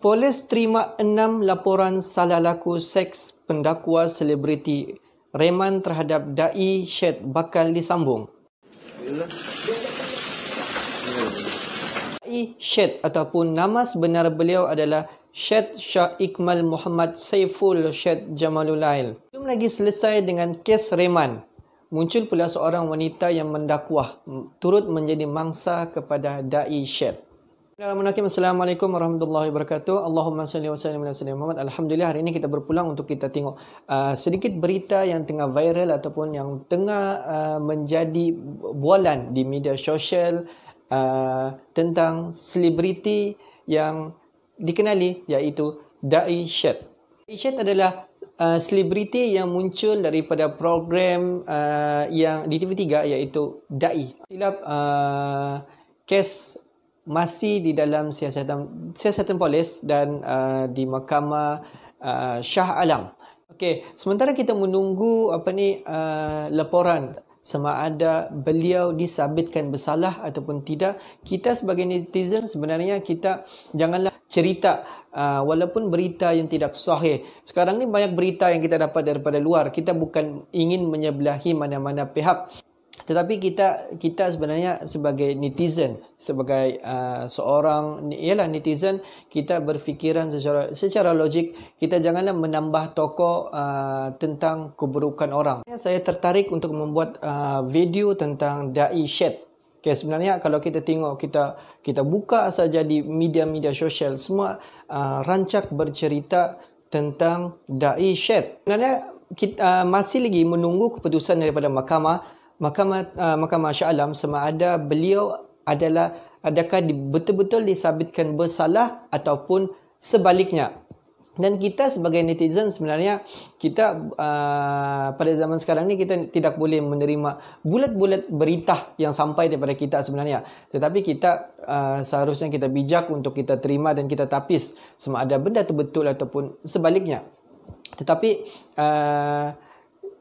Polis terima enam laporan salah laku seks pendakwa selebriti reman terhadap da'i Syed bakal disambung. Da'i Syed ataupun nama sebenar beliau adalah Syed Syah Iqmal Muhammad Saiful Syed Jamalulail. Belum lagi selesai dengan kes reman. Muncul pula seorang wanita yang mendakwah turut menjadi mangsa kepada da'i Syed. Bismillahirrahmanirrahim. Assalamualaikum warahmatullahi wabarakatuh. Allahumma salli wa sallim ala sayyidina Muhammad. Alhamdulillah hari ini kita berpulang untuk kita tengok uh, sedikit berita yang tengah viral ataupun yang tengah uh, menjadi bualan di media sosial uh, tentang selebriti yang dikenali iaitu Dai Shed. Dai Shed adalah uh, selebriti uh, yang muncul daripada program uh, yang di TV3 iaitu Dai. Silap uh, kes masih di dalam siasatan siasatan polis dan uh, di mahkamah uh, Shah Alam. Okey, sementara kita menunggu apa ni uh, laporan sama ada beliau disabitkan bersalah ataupun tidak, kita sebagai netizen sebenarnya kita janganlah cerita uh, walaupun berita yang tidak sahih. Sekarang ni banyak berita yang kita dapat daripada luar. Kita bukan ingin menyebelahi mana-mana pihak tetapi kita kita sebenarnya sebagai netizen sebagai uh, seorang ialah netizen kita berfikiran secara secara logik kita janganlah menambah toko uh, tentang keburukan orang saya tertarik untuk membuat uh, video tentang dai shed Okay, sebenarnya kalau kita tengok kita kita buka saja di media-media sosial semua uh, rancak bercerita tentang dai shed. Sebenarnya kita uh, masih lagi menunggu keputusan daripada mahkamah Mahkamah uh, Mahkamah Syalam sama ada beliau adalah adakah betul-betul disabitkan bersalah ataupun sebaliknya. Dan kita sebagai netizen sebenarnya kita uh, pada zaman sekarang ni kita tidak boleh menerima bulat-bulat berita yang sampai daripada kita sebenarnya. Tetapi kita uh, seharusnya kita bijak untuk kita terima dan kita tapis sama ada benda itu betul ataupun sebaliknya. Tetapi uh,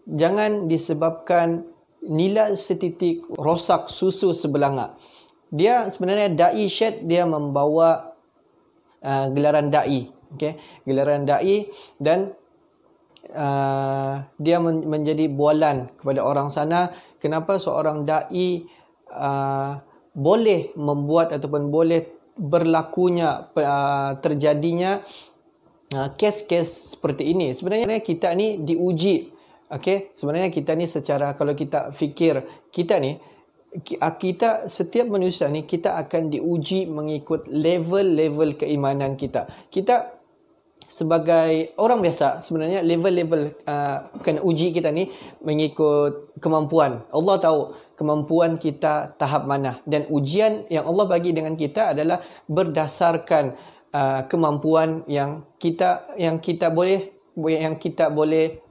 jangan disebabkan nilai setitik rosak susu sebelanga. Dia sebenarnya dai syed dia membawa uh, gelaran dai, okay? Gelaran dai dan uh, dia men- menjadi bualan kepada orang sana kenapa seorang dai uh, boleh membuat ataupun boleh berlakunya uh, terjadinya uh, kes-kes seperti ini. Sebenarnya kita ni diuji Okey, sebenarnya kita ni secara kalau kita fikir kita ni kita setiap manusia ni kita akan diuji mengikut level-level keimanan kita. Kita sebagai orang biasa sebenarnya level-level uh, kena uji kita ni mengikut kemampuan. Allah tahu kemampuan kita tahap mana dan ujian yang Allah bagi dengan kita adalah berdasarkan uh, kemampuan yang kita yang kita boleh yang kita boleh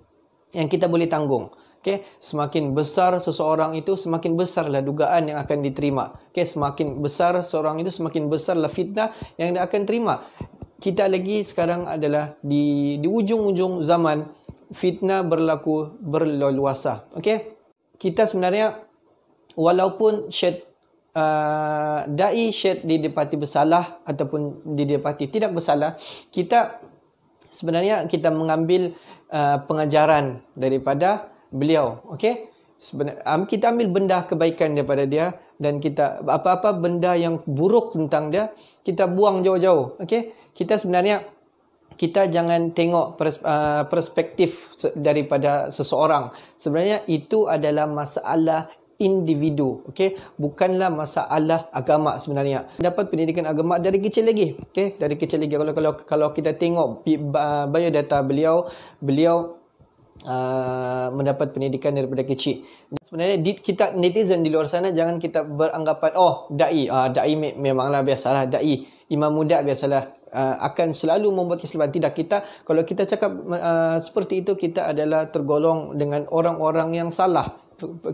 yang kita boleh tanggung. Okay, semakin besar seseorang itu semakin besarlah dugaan yang akan diterima. Okay, semakin besar seseorang itu semakin besarlah fitnah yang dia akan terima. Kita lagi sekarang adalah di di ujung-ujung zaman fitnah berlaku berleluasa. Okay, kita sebenarnya walaupun syed uh, dai syed didapati bersalah ataupun didapati tidak bersalah, kita sebenarnya kita mengambil Uh, pengajaran daripada beliau. Okey? Sebenarnya um, kita ambil benda kebaikan daripada dia dan kita apa-apa benda yang buruk tentang dia kita buang jauh-jauh. Okey? Kita sebenarnya kita jangan tengok uh, perspektif daripada seseorang. Sebenarnya itu adalah masalah individu. Okey, bukanlah masalah agama sebenarnya. Dapat pendidikan agama dari kecil lagi. Okey, dari kecil lagi kalau kalau kalau kita tengok bio data beliau, beliau Uh, mendapat pendidikan daripada kecil. Sebenarnya kita netizen di luar sana jangan kita beranggapan oh dai uh, dai memanglah biasalah dai imam muda biasalah uh, akan selalu membuat kesilapan tidak kita kalau kita cakap uh, seperti itu kita adalah tergolong dengan orang-orang yang salah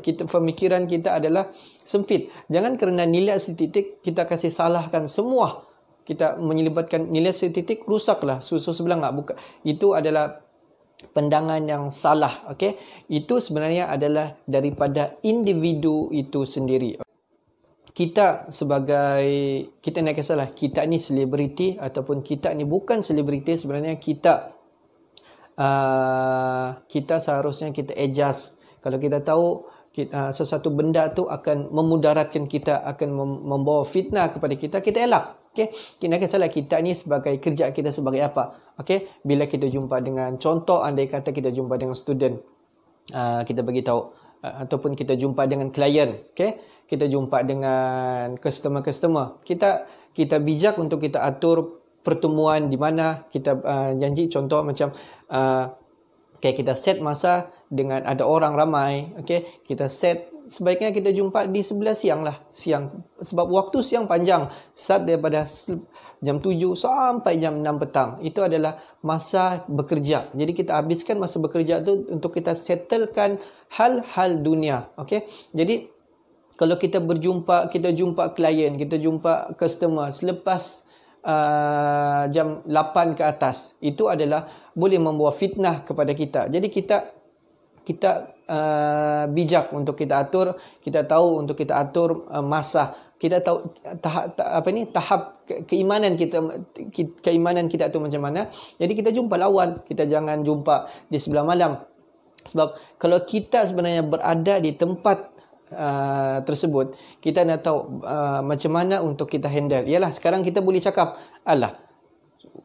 kita pemikiran kita adalah sempit. Jangan kerana nilai setitik kita kasih salahkan semua. Kita menyelibatkan nilai setitik rusaklah susu sebelah enggak buka. Itu adalah pendangan yang salah, okey. Itu sebenarnya adalah daripada individu itu sendiri. Kita sebagai kita nak kesalah kita ni selebriti ataupun kita ni bukan selebriti sebenarnya kita Uh, kita seharusnya kita adjust kalau kita tahu kita, ah, sesuatu benda tu akan memudaratkan kita akan membawa fitnah kepada kita kita elak okey kita kesalah kita ni sebagai kerja kita sebagai apa okey bila kita jumpa dengan contoh andai kata kita jumpa dengan student uh, kita bagi tahu uh, ataupun kita jumpa dengan klien okey kita jumpa dengan customer-customer kita kita bijak untuk kita atur pertemuan di mana kita uh, janji contoh macam uh, okay, kita set masa dengan ada orang ramai, okey, kita set sebaiknya kita jumpa di sebelah siang lah, siang sebab waktu siang panjang, set daripada jam 7 sampai jam 6 petang. Itu adalah masa bekerja. Jadi kita habiskan masa bekerja tu untuk kita settlekan hal-hal dunia, okey. Jadi kalau kita berjumpa, kita jumpa klien, kita jumpa customer selepas Uh, jam 8 ke atas itu adalah boleh membawa fitnah kepada kita. Jadi kita kita uh, bijak untuk kita atur kita tahu untuk kita atur uh, masa kita tahu tahap ta, apa ni tahap keimanan kita ke, keimanan kita tu macam mana jadi kita jumpa lawan kita jangan jumpa di sebelah malam sebab kalau kita sebenarnya berada di tempat Uh, tersebut kita nak tahu uh, macam mana untuk kita handle. Ialah sekarang kita boleh cakap, "Alah,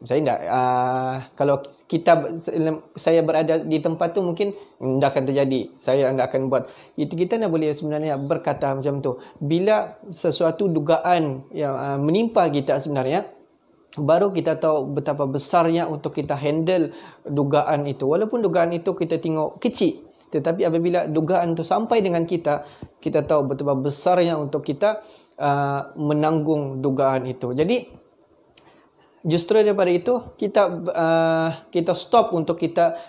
saya tidak uh, ah, kalau kita saya berada di tempat tu mungkin tidak mm, akan terjadi saya tidak akan buat itu kita nak boleh sebenarnya berkata macam tu bila sesuatu dugaan yang uh, menimpa kita sebenarnya baru kita tahu betapa besarnya untuk kita handle dugaan itu walaupun dugaan itu kita tengok kecil tetapi apabila dugaan itu sampai dengan kita kita tahu betapa besarnya untuk kita uh, menanggung dugaan itu jadi justru daripada itu kita uh, kita stop untuk kita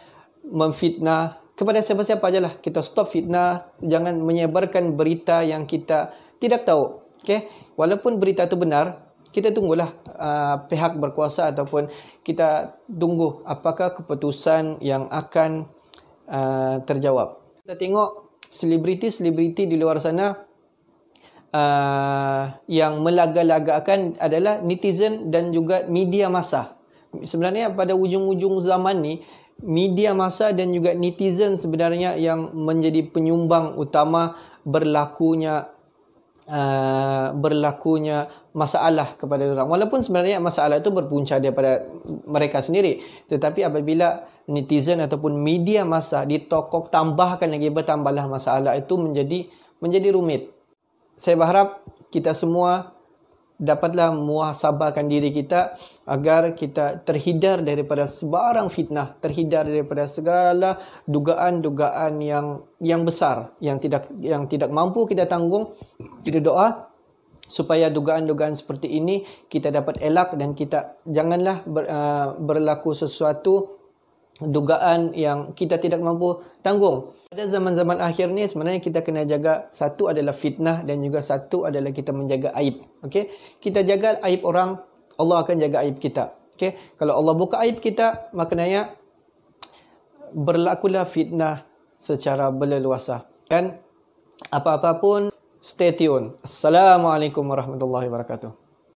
memfitnah kepada siapa-siapa aja lah kita stop fitnah jangan menyebarkan berita yang kita tidak tahu okay walaupun berita itu benar kita tunggulah uh, pihak berkuasa ataupun kita tunggu apakah keputusan yang akan uh, terjawab kita tengok selebriti-selebriti di luar sana uh, yang melaga-lagakan adalah netizen dan juga media masa. Sebenarnya pada ujung-ujung zaman ni media masa dan juga netizen sebenarnya yang menjadi penyumbang utama berlakunya Uh, berlakunya masalah kepada orang walaupun sebenarnya masalah itu berpunca daripada mereka sendiri tetapi apabila netizen ataupun media masa ditokok tambahkan lagi bertambahlah masalah itu menjadi menjadi rumit saya berharap kita semua dapatlah muhasabahkan diri kita agar kita terhindar daripada sebarang fitnah, terhindar daripada segala dugaan-dugaan yang yang besar yang tidak yang tidak mampu kita tanggung. Kita doa supaya dugaan-dugaan seperti ini kita dapat elak dan kita janganlah ber, uh, berlaku sesuatu dugaan yang kita tidak mampu tanggung. Pada zaman-zaman akhir ni sebenarnya kita kena jaga satu adalah fitnah dan juga satu adalah kita menjaga aib. Okey. Kita jaga aib orang, Allah akan jaga aib kita. Okey. Kalau Allah buka aib kita, maknanya berlakulah fitnah secara berleluasa. Kan? Apa-apa pun stay tune. Assalamualaikum warahmatullahi wabarakatuh.